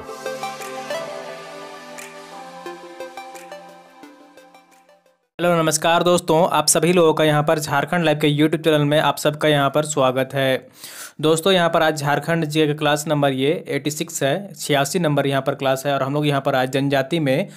Thanks. Hello नमस्कार दोस्तों आप सभी लोगों का यहाँ पर झारखंड लाइव के यूट्यूब चैनल में आप सबका यहाँ पर स्वागत है दोस्तों यहाँ पर आज झारखंड जी का क्लास नंबर ये 86 है छियासी नंबर यहाँ पर क्लास है और हम लोग यहाँ पर आज जनजाति में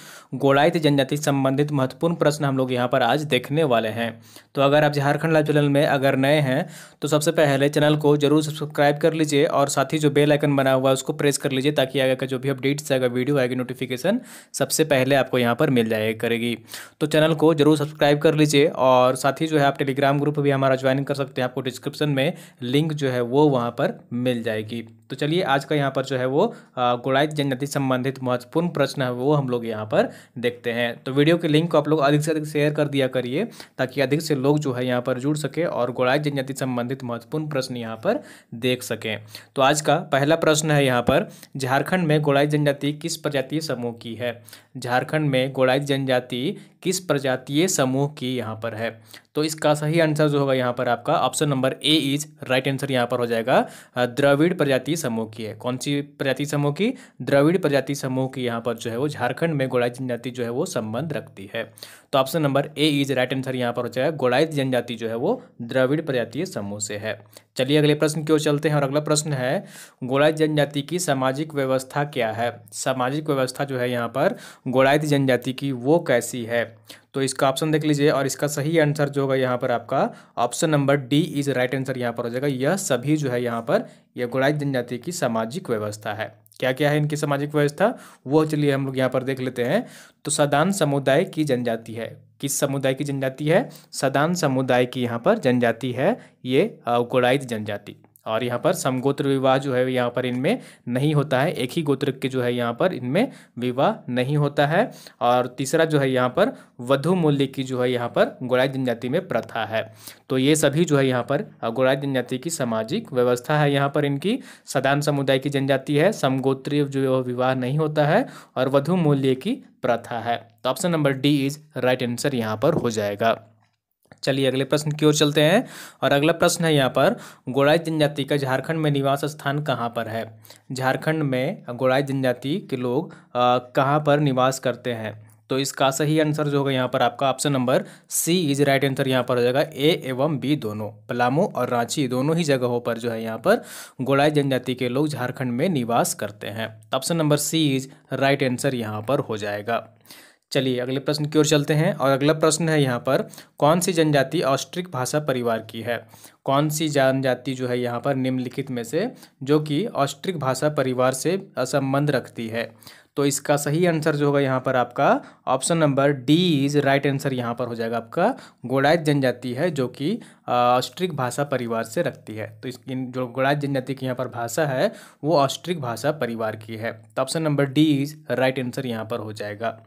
गोलायत जनजाति संबंधित महत्वपूर्ण प्रश्न हम लोग यहाँ पर आज देखने वाले हैं तो अगर आप झारखंड लाइव चैनल में अगर नए हैं तो सबसे पहले चैनल को जरूर सब्सक्राइब कर लीजिए और साथ ही जो बेल आइकन बना हुआ है उसको प्रेस कर लीजिए ताकि आगे का जो भी अपडेट्स आएगा वीडियो आएगी नोटिफिकेशन सबसे पहले आपको यहाँ पर मिल जाएगा करेगी तो चैनल को जरूर जरूर सब्सक्राइब कर लीजिए और साथ ही जो है आप टेलीग्राम ग्रुप भी हमारा ज्वाइन कर सकते हैं आपको डिस्क्रिप्शन में लिंक जो है वो वहाँ पर मिल जाएगी तो चलिए आज का यहाँ पर जो है वो गुड़ाइत जनजाति संबंधित महत्वपूर्ण प्रश्न है वो हम लोग यहाँ पर देखते हैं तो वीडियो के लिंक को आप लोग अधिक से अधिक शेयर कर दिया करिए ताकि अधिक से लोग जो है यहाँ पर जुड़ सके और गुड़ाइत जनजाति संबंधित महत्वपूर्ण प्रश्न यहाँ पर देख सकें तो आज का पहला प्रश्न है यहाँ पर झारखंड में गोड़ाई जनजाति किस प्रजातीय समूह की है झारखंड में गोड़ाई जनजाति किस प्रजातीय समूह की यहाँ पर है तो इसका सही आंसर जो होगा यहाँ पर आपका option number A is right answer यहाँ पर हो जाएगा द्रविड़ प्रजाति समूह की है कौन सी प्रजाति समूह की द्रविड़ प्रजाति समूह की यहाँ पर जो है वो झारखंड में गोड़ाई जनजाति जो है वो संबंध रखती है तो option number A is right answer यहाँ पर हो जाएगा गोड़ाई जनजाति जो है वो द्रविड़ प्रजातीय समूह से है चलिए अगले प्रश्न की ओर चलते हैं और अगला प्रश्न है गोड़ाई जनजाति की सामाजिक व्यवस्था क्या है सामाजिक व्यवस्था जो है यहाँ पर गोड़ायत जनजाति की वो कैसी है तो इसका ऑप्शन देख लीजिए और इसका सही आंसर जो होगा यहाँ पर आपका option number D is right answer यहाँ पर हो जाएगा यह सभी जो है यहाँ पर या गुड़ाई जनजाति की सामाजिक व्यवस्था है क्या क्या है इनकी सामाजिक व्यवस्था वो चलिए हम लोग यहाँ पर देख लेते हैं तो सदान समुदाय की जनजाति है किस समुदाय की जनजाति है सदान समुदाय की यहाँ पर जनजाति है ये गोड़ाई जनजाति और यहाँ पर समगोत्र विवाह जो है यहाँ पर इनमें नहीं होता है एक ही गोत्र के जो है यहाँ पर इनमें विवाह नहीं होता है और तीसरा जो है यहाँ पर वधु मूल्य की जो है यहाँ पर गोराई जनजाति में प्रथा है तो ये सभी जो है यहाँ पर गोराई जनजाति की सामाजिक व्यवस्था है यहाँ पर इनकी सदान समुदाय की जनजाति है समगोत्रीय जो विवाह नहीं होता है और वधु मूल्य की प्रथा है तो option number D is right answer यहाँ पर हो जाएगा चलिए अगले प्रश्न की ओर चलते हैं और अगला प्रश्न है यहाँ पर गोड़ाई जनजाति का झारखंड में निवास स्थान कहाँ पर है झारखंड में गोड़ाई जनजाति के लोग कहाँ पर निवास करते हैं तो इसका सही आंसर जो होगा यहाँ पर आपका option number C is right answer यहाँ पर हो जाएगा ए एवं बी दोनों पलामू और रांची दोनों ही जगहों पर जो है यहाँ पर गोड़ाई जनजाति के लोग झारखंड में निवास करते हैं तो option number C is right answer यहाँ पर हो जाएगा चलिए अगले प्रश्न की ओर चलते हैं और अगला प्रश्न है यहाँ पर कौन सी जनजाति ऑस्ट्रिक भाषा परिवार की है कौन सी जनजाति जो है यहाँ पर निम्नलिखित में से जो कि ऑस्ट्रिक भाषा परिवार से असंबंध रखती है तो इसका सही आंसर जो होगा यहाँ पर आपका option number D is right answer यहाँ पर हो जाएगा आपका गोड़ायत जनजाति है जो कि ऑस्ट्रिक भाषा परिवार से रखती है तो इसकी जो गोड़ायत जनजाति की यहाँ पर भाषा है वो ऑस्ट्रिक भाषा परिवार की है तो option number D is right answer यहाँ पर हो जाएगा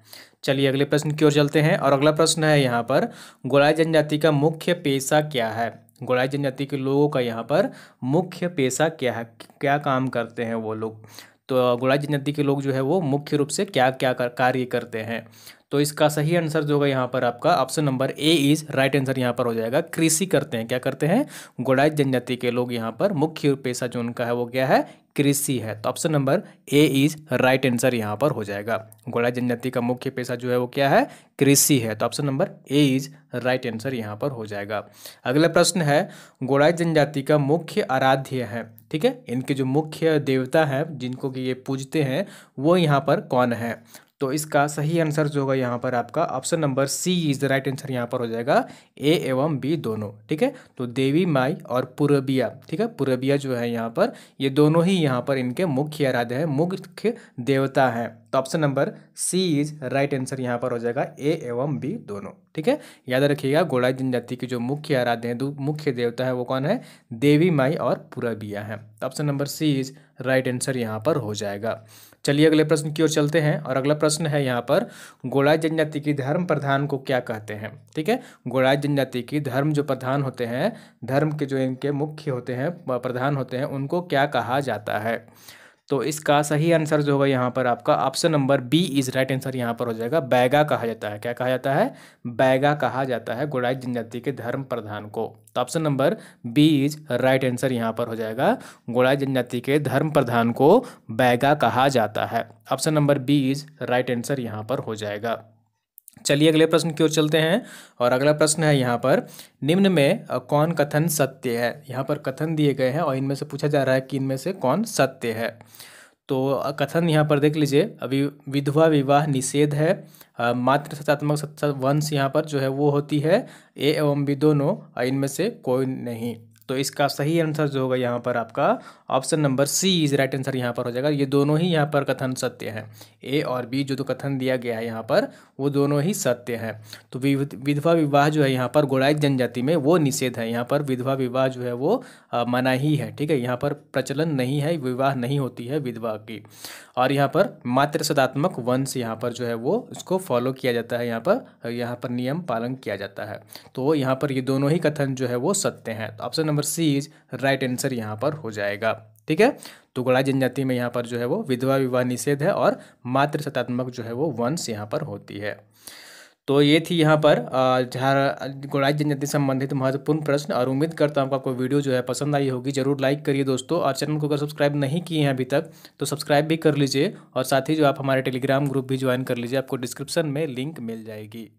चलिए अगले प्रश्न की ओर चलते हैं और अगला प्रश्न है यहाँ पर गोड़ायत जनजाति का मुख्य पेशा क्या है गोड़ाई जनजाति के लोगों का यहाँ पर मुख्य पेशा क्या है क्या काम करते हैं वो लोग तो गोड़ाई जनजाति के लोग जो है वो मुख्य रूप से क्या क्या कर, कार्य करते हैं तो इसका सही आंसर जो होगा यहाँ पर आपका option number A is right answer यहाँ पर हो जाएगा कृषि करते हैं क्या करते हैं गोड़ाई जनजाति के लोग यहाँ पर मुख्य पेशा जो उनका है वो क्या है कृषि है तो option number A is right answer यहाँ पर हो जाएगा गोड़ा जनजाति का मुख्य पेशा जो है वो क्या है कृषि है तो option number A is right answer यहाँ पर हो जाएगा अगला प्रश्न है गोड़ा जनजाति का मुख्य आराध्य है ठीक है इनके जो मुख्य देवता हैं जिनको कि ये पूजते हैं वो यहाँ पर कौन है तो इसका सही आंसर जो होगा यहाँ पर आपका option number C is the right answer यहाँ पर हो जाएगा ए एवं बी दोनों ठीक है तो देवी माई और पूर्बिया ठीक है पूरबिया जो है यहाँ पर ये दोनों ही यहाँ पर इनके मुख्य आराध्य है मुख्य देवता हैं तो option number C is right answer यहाँ पर हो जाएगा ए एवं बी दोनों ठीक है याद रखिएगा गोलाई जनजाति के जो मुख्य आराध्य हैं मुख्य देवता है वो कौन है देवी माई और पूरबिया है तो option number C is right answer यहाँ पर हो जाएगा चलिए अगले प्रश्न की ओर चलते हैं और अगला प्रश्न है यहाँ पर गोलाई जनजाति की धर्म प्रधान को क्या कहते हैं ठीक है गोलाई जनजाति की धर्म जो प्रधान होते हैं धर्म के जो इनके मुख्य होते हैं प्रधान होते हैं उनको क्या कहा जाता है तो इसका सही आंसर जो होगा यहाँ पर आपका option number B is right answer यहाँ पर हो जाएगा बैगा कहा जाता है क्या कहा जाता है बैगा कहा जाता है गोडाई जनजाति के धर्म प्रधान को तो option number B is right answer यहाँ पर हो जाएगा गोड़ाई जनजाति के धर्म प्रधान को बैगा कहा जाता है option number B is right answer यहाँ पर हो जाएगा चलिए अगले प्रश्न की ओर चलते हैं और अगला प्रश्न है यहाँ पर निम्न में कौन कथन सत्य है यहाँ पर कथन दिए गए हैं और इनमें से पूछा जा रहा है कि इनमें से कौन सत्य है तो कथन यहाँ पर देख लीजिए अभी विधवा विवाह निषेध है मातृ सत्तात्मक वंश यहाँ पर जो है वो होती है ए एवं बी दोनों इनमें से कोई नहीं तो इसका सही आंसर जो होगा यहाँ पर आपका option number C is right answer यहाँ पर हो जाएगा ये दोनों ही यहाँ पर कथन सत्य हैं ए और बी जो तो कथन दिया गया है यहाँ पर वो दोनों ही सत्य हैं तो विधवा विवाह जो है यहाँ पर गोड़ाई जनजाति में वो निषेध है यहाँ पर विधवा विवाह जो है वो मनाही है ठीक है यहाँ पर प्रचलन नहीं है विवाह नहीं होती है विधवा की और यहाँ पर मात्र सदात्मक वंश यहाँ पर जो है वो उसको फॉलो किया जाता है यहाँ पर यहाँ पर नियम पालन किया जाता है तो यहाँ पर ये दोनों ही कथन जो है वो सत्य हैं तो option number C is right answer यहाँ पर हो जाएगा ठीक है तो तुगड़ा जनजाति में यहाँ पर जो है वो विधवा विवाह निषेध है और मातृ सतात्मक जो है वो वंश यहाँ पर होती है तो ये थी यहाँ पर झार गोड़ाई जनजाति संबंधित महत्वपूर्ण प्रश्न और उम्मीद करता हूँ आपको वीडियो जो है पसंद आई होगी जरूर लाइक करिए दोस्तों और चैनल को अगर सब्सक्राइब नहीं किए हैं अभी तक तो सब्सक्राइब भी कर लीजिए और साथ ही जो आप हमारे टेलीग्राम ग्रुप भी ज्वाइन कर लीजिए आपको डिस्क्रिप्शन में लिंक मिल जाएगी